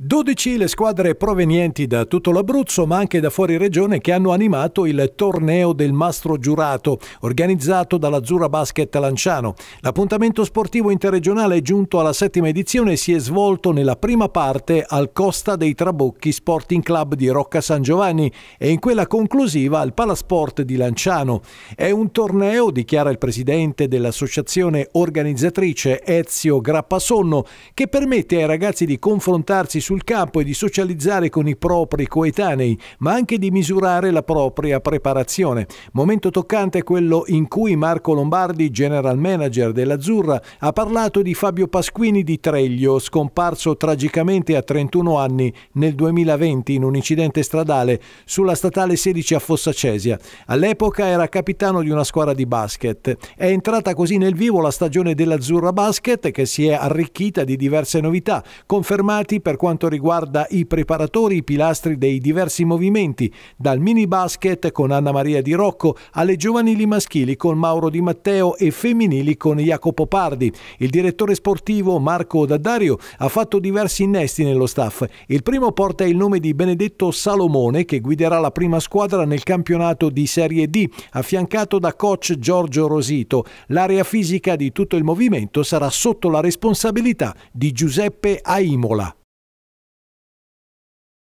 12 le squadre provenienti da tutto l'Abruzzo ma anche da fuori regione che hanno animato il torneo del Mastro Giurato organizzato dall'Azzurra Basket Lanciano. L'appuntamento sportivo interregionale è giunto alla settima edizione e si è svolto nella prima parte al Costa dei Trabocchi Sporting Club di Rocca San Giovanni e in quella conclusiva al Palasport di Lanciano. È un torneo, dichiara il presidente dell'associazione organizzatrice Ezio Grappasonno, che permette ai ragazzi di confrontarsi sul campo e di socializzare con i propri coetanei, ma anche di misurare la propria preparazione. Momento toccante è quello in cui Marco Lombardi, general manager dell'Azzurra, ha parlato di Fabio Pasquini di Treglio, scomparso tragicamente a 31 anni nel 2020 in un incidente stradale sulla statale 16 a Fossacesia. All'epoca era capitano di una squadra di basket. È entrata così nel vivo la stagione dell'Azzurra Basket che si è arricchita di diverse novità, confermati per quanto quanto riguarda i preparatori, i pilastri dei diversi movimenti, dal mini basket con Anna Maria Di Rocco alle giovanili maschili con Mauro Di Matteo e femminili con Jacopo Pardi. Il direttore sportivo Marco Daddario ha fatto diversi innesti nello staff. Il primo porta il nome di Benedetto Salomone che guiderà la prima squadra nel campionato di Serie D, affiancato da coach Giorgio Rosito. L'area fisica di tutto il movimento sarà sotto la responsabilità di Giuseppe Aimola.